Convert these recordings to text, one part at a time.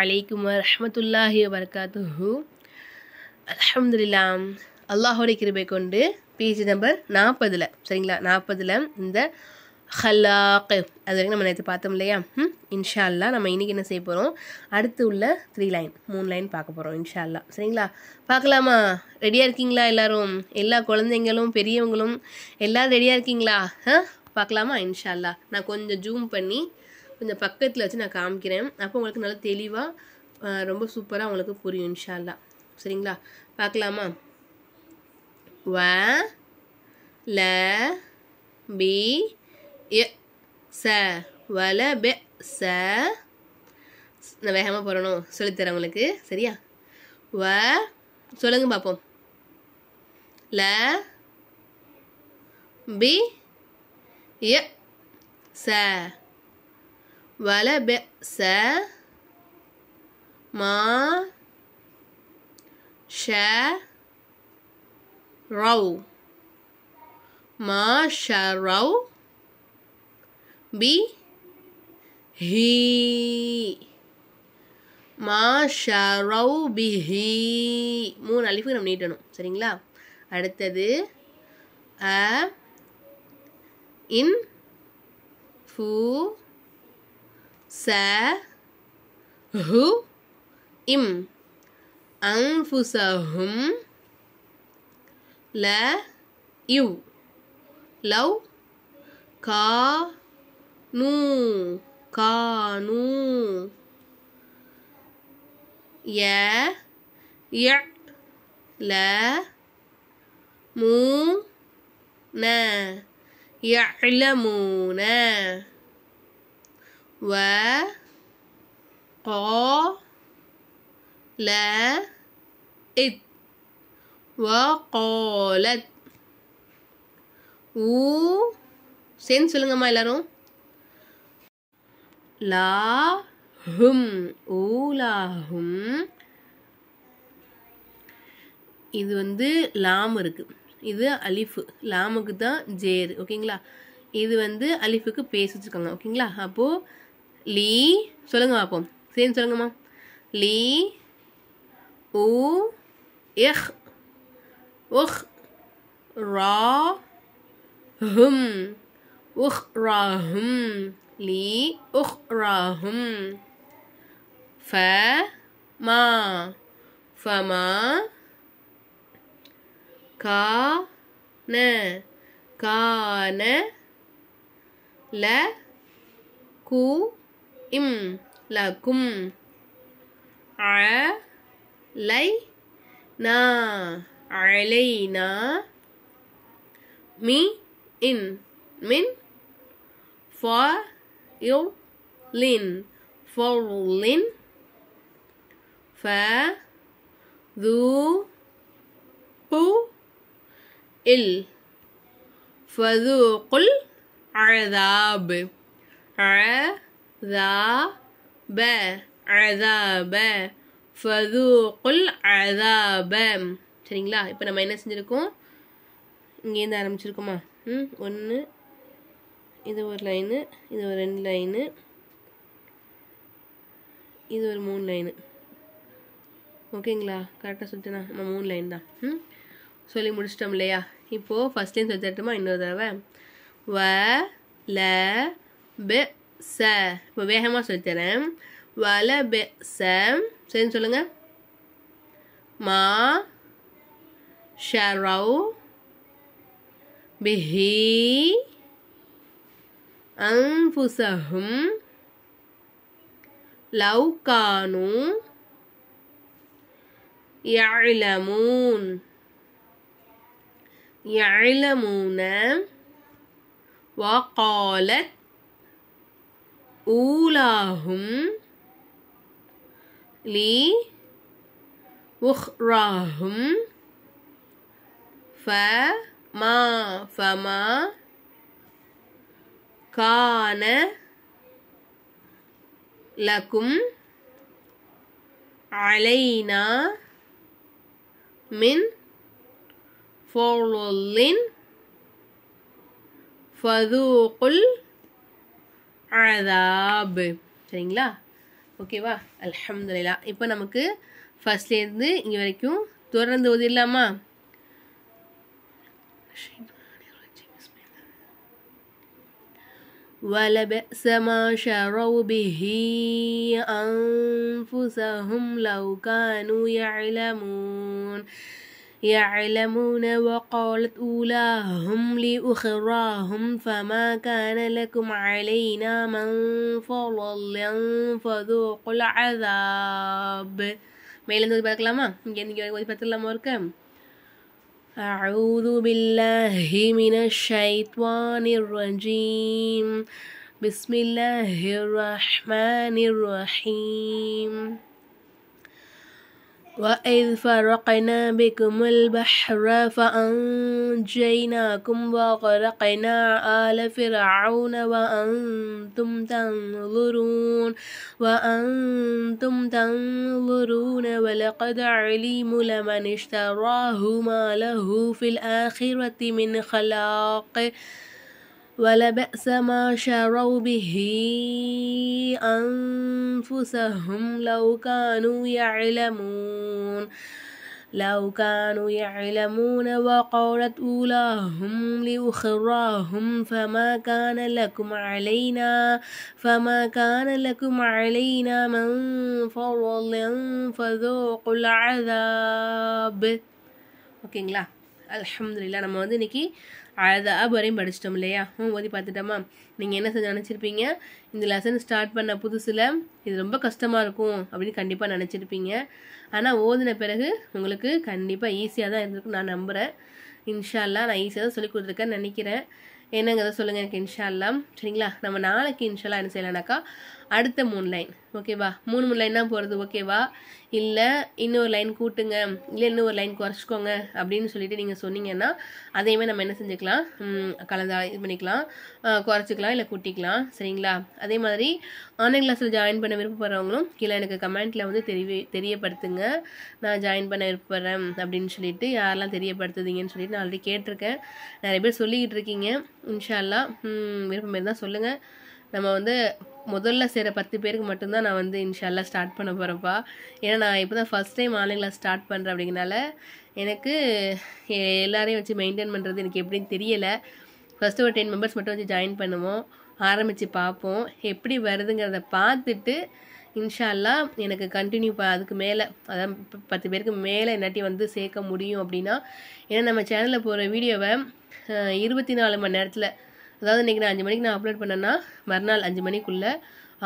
அலைக்கும் வரமத்துல்லாஹி வரகாத்து அலமதுல்லாம் அல்லாஹோட கிருபை கொண்டு பேஜ் நம்பர் நாற்பதில் சரிங்களா நாற்பதில் இந்த ஹல்லாக்கு அது வரைக்கும் நம்ம நேற்று பார்த்தோம் இல்லையா இன்ஷா அல்லா நம்ம இன்றைக்கி என்ன செய்ய போகிறோம் அடுத்து உள்ள த்ரீ லைன் மூணு லைன் பார்க்க போகிறோம் இன்ஷா அல்லா சரிங்களா பார்க்கலாமா ரெடியாக இருக்கீங்களா எல்லோரும் எல்லா குழந்தைங்களும் பெரியவங்களும் எல்லோரும் ரெடியாக இருக்கீங்களா ஆ பார்க்கலாமா இன்ஷா அல்லா நான் கொஞ்சம் ஜூம் பண்ணி கொஞ்சம் பக்கத்தில் வச்சு நான் காமிக்கிறேன் அப்போ உங்களுக்கு நல்லா தெளிவாக ரொம்ப சூப்பராக உங்களுக்கு புரியும் இன்ஷால்லா சரிங்களா பார்க்கலாமா வ ல பி எ ச வல பெ ச நான் வேகமாக போகிறணும் சொல்லித்தரேன் உங்களுக்கு சரியா வ சொல்லுங்க பார்ப்போம் ல பி எ ச வலபெச மா ஷ ரவ் மா ஷ ரவ் பி ஹி மா ஷ ரவ் பி ஹி மூணு அழிப்பு நம்ம நீட்டணும் சரிங்களா அடுத்தது அ இன் ஃபூ ச ஹு இம் அன்புசஹும் ல இவ் லவ் கா நூ கானு ய ய ல மூ ந யலமூன வ கோ ல இத் வகோலத் ஊ சேர்ந்து சொல்லுங்கம்மா எல்லாரும் லா ஹும் ஊலாஹும் இது வந்து லாம் இருக்கு இது அலிஃபு லாமுக்கு தான் ஜேர் ஓகேங்களா இது வந்து அலிஃபுக்கு பேசி வச்சுருக்காங்க ஓகேங்களா அப்போது லீ சொல்லுங்க பார்ப்போம் சேம் சொல்லுங்கம்மா லீ உ இஹ் உஹ் ரா ஹும் உஹ் ராஹும் லீ உஹ் ராஹும் ஃப மா ஃபமா கா ந கான ல கூ إم لكم علينا علينا مي إن من فا ذو هو ال فذوق العذاب عذاب ذاب அதாப ஃபதூக்குல் அதாப சரிங்களா இப்போ நம்ம என்ன செஞ்சுருக்கோம் இங்கேருந்து ஆரம்பிச்சிருக்கோமா ம் ஒன்று இது ஒரு லைனு இது ஒரு ரெண்டு லைனு இது ஒரு மூணு லைனு ஓகேங்களா கரெக்டாக சொல்லிட்டேனா நம்ம மூணு லைன் தான் ம் சொல்லி முடிச்சிட்டோம் இல்லையா இப்போது ஃபஸ்ட் லைன் சொல்லி இன்னொரு தடவை வ ல பெ ச இப்போ வேகமாக சொல்லித்தரேன் வல பெ ச சரின்னு சொல்லுங்க மா ஷரவ் பிஹி அன்புசகும் லவ் கானு يعلمون يعلمون وقالت أولاهم لأخراهم فما فما كان لكم علينا من فضل فذوقوا அதாப் சரிங்களா ஓகேவா அலமதுல்லா இப்போ நமக்கு ஃபஸ்ட்லேருந்து இங்கே வரைக்கும் தொடர்ந்து ஓதிடலாமா ولبئس ما شروا به أنفسهم لو كانوا يعلمون يعلمون وقالت أولاهم لأخراهم فما كان لكم علينا من فضل فذوقوا العذاب மேலேருந்து ஒரு பார்க்கலாமா இங்கேருந்து ஒரு பத்திரலாமா இருக்கேன் أعوذ بالله من الشيطان الرجيم بسم الله الرحمن الرحيم وإذ فرقنا بكم البحر فأنجيناكم وغرقنا آل فرعون وأنتم تنظرون وأنتم تنظرون ولقد علم لمن اشتراه ما له في الآخرة من خلاق ولبأس ما شروا به أنفسهم لو كانوا يعلمون لو كانوا يعلمون وقالت أولاهم لأخراهم فما كان لكم علينا فما كان لكم علينا من فضل فذوقوا العذاب أوكي okay, அலமதுல்லா நம்ம வந்து இன்றைக்கி அழகாக வரையும் படிச்சிட்டோம் இல்லையா ஹோம் ஓதி பார்த்துட்டோமா நீங்கள் என்ன செஞ்சு நினச்சிருப்பீங்க இந்த லெசன் ஸ்டார்ட் பண்ண புதுசில் இது ரொம்ப கஷ்டமாக இருக்கும் அப்படின்னு கண்டிப்பாக நினச்சிருப்பீங்க ஆனால் ஓதின பிறகு உங்களுக்கு கண்டிப்பாக ஈஸியாக தான் இருந்திருக்கும் நான் நம்புகிறேன் இன்ஷால்லா நான் ஈஸியாக தான் சொல்லி கொடுத்துருக்கேன்னு நினைக்கிறேன் என்னங்கிறத சொல்லுங்கள் எனக்கு இன்ஷால்லாம் சரிங்களா நம்ம நாளைக்கு இன்ஷால்லாம் என்ன செய்யலைனாக்கா அடுத்த மூணு லைன் ஓகேவா மூணு மூணு லைன் தான் போகிறது ஓகேவா இல்லை இன்னொரு லைன் கூட்டுங்க இல்லை இன்னொரு லைன் குறைச்சிக்கோங்க அப்படின்னு சொல்லிட்டு நீங்கள் சொன்னீங்கன்னா மாதிரி நம்ம என்ன செஞ்சுக்கலாம் கலந்தா இது பண்ணிக்கலாம் குறைச்சிக்கலாம் இல்லை கூட்டிக்கலாம் சரிங்களா அதே மாதிரி ஆன்லைன் கிளாஸில் ஜாயின் பண்ண விருப்பப்படுறவங்களும் கீழே எனக்கு கமெண்ட்டில் வந்து தெரிய தெரியப்படுத்துங்க நான் ஜாயின் பண்ண விருப்பப்படுறேன் அப்படின்னு சொல்லிட்டு யாரெல்லாம் தெரியப்படுத்துதீங்கன்னு சொல்லிட்டு நான் ஆல்ரெடி கேட்டிருக்கேன் நிறைய பேர் சொல்லிக்கிட்டு இருக்கீங்க இன்ஷால்லா விருப்பம் இருந்தால் சொல்லுங்கள் நம்ம வந்து முதல்ல செய்கிற பத்து பேருக்கு மட்டும்தான் நான் வந்து இன்ஷால்லாம் ஸ்டார்ட் பண்ண போகிறேன்ப்பா ஏன்னா நான் இப்போ தான் first time online class start பண்ணுறேன் அப்படிங்கனால எனக்கு எல்லாரையும் வச்சு மெயின்டைன் பண்ணுறது எனக்கு எப்படின்னு தெரியலை ஃபஸ்ட்டு ஒரு டென் மெம்பர்ஸ் மட்டும் வச்சு ஜாயின் பண்ணுவோம் ஆரம்பித்து பார்ப்போம் எப்படி வருதுங்கிறத பார்த்துட்டு இன்ஷால்லா எனக்கு கண்டினியூ ப அதுக்கு மேலே அதான் பத்து பேருக்கு மேலே என்னாட்டி வந்து சேர்க்க முடியும் அப்படின்னா ஏன்னா நம்ம சேனலில் போகிற வீடியோவை இருபத்தி நாலு மணி நேரத்தில் அதாவது இன்றைக்கி நான் அஞ்சு மணிக்கு நான் அப்லோட் பண்ணேன்னா மறுநாள் அஞ்சு மணிக்குள்ளே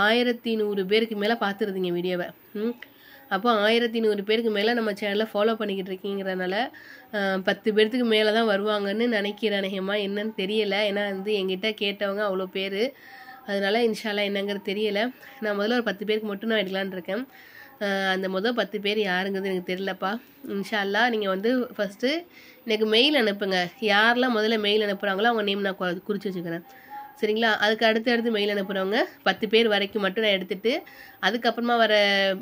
ஆயிரத்தி நூறு பேருக்கு மேலே பார்த்துருந்தீங்க வீடியோவை அப்போ ஆயிரத்தி நூறு பேருக்கு மேலே நம்ம சேனலில் ஃபாலோ பண்ணிக்கிட்டு இருக்கீங்கிறதுனால பத்து பேர்த்துக்கு மேலே தான் வருவாங்கன்னு நினைக்கிறேன் நெகமா என்னன்னு தெரியலை ஏன்னா வந்து எங்கிட்ட கேட்டவங்க அவ்வளோ பேர் அதனால் இன்ஷாலாம் என்னங்கிறது தெரியலை நான் முதல்ல ஒரு பத்து பேருக்கு மட்டும் நான் எடுக்கலான் இருக்கேன் அந்த மொதல் பத்து பேர் யாருங்கிறது எனக்கு தெரிலப்பா இன்ஷால்லா நீங்கள் வந்து ஃபஸ்ட்டு எனக்கு மெயில் அனுப்புங்க யாரெல்லாம் முதல்ல மெயில் அனுப்புகிறாங்களோ அவங்க நேம் நான் குறித்து வச்சுக்கிறேன் சரிங்களா அதுக்கு அடுத்து அடுத்து மெயில் அனுப்புகிறவங்க பத்து பேர் வரைக்கும் மட்டும் நான் எடுத்துகிட்டு அதுக்கப்புறமா வர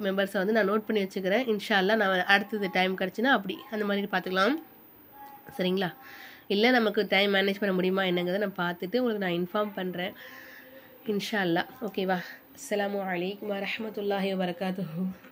மெம்பர்ஸை வந்து நான் நோட் பண்ணி வச்சுக்கிறேன் இன்ஷால்லா நான் அடுத்தது டைம் கிடச்சின்னா அப்படி அந்த மாதிரி பார்த்துக்கலாம் சரிங்களா இல்லை நமக்கு டைம் மேனேஜ் பண்ண முடியுமா என்னங்கிறத நான் பார்த்துட்டு உங்களுக்கு நான் இன்ஃபார்ம் பண்ணுறேன் இன்ஷா அல்லா ஓகேவா அஸ்லாம் வலைக்கம் வரமத்துல்லாஹி வரகாத்து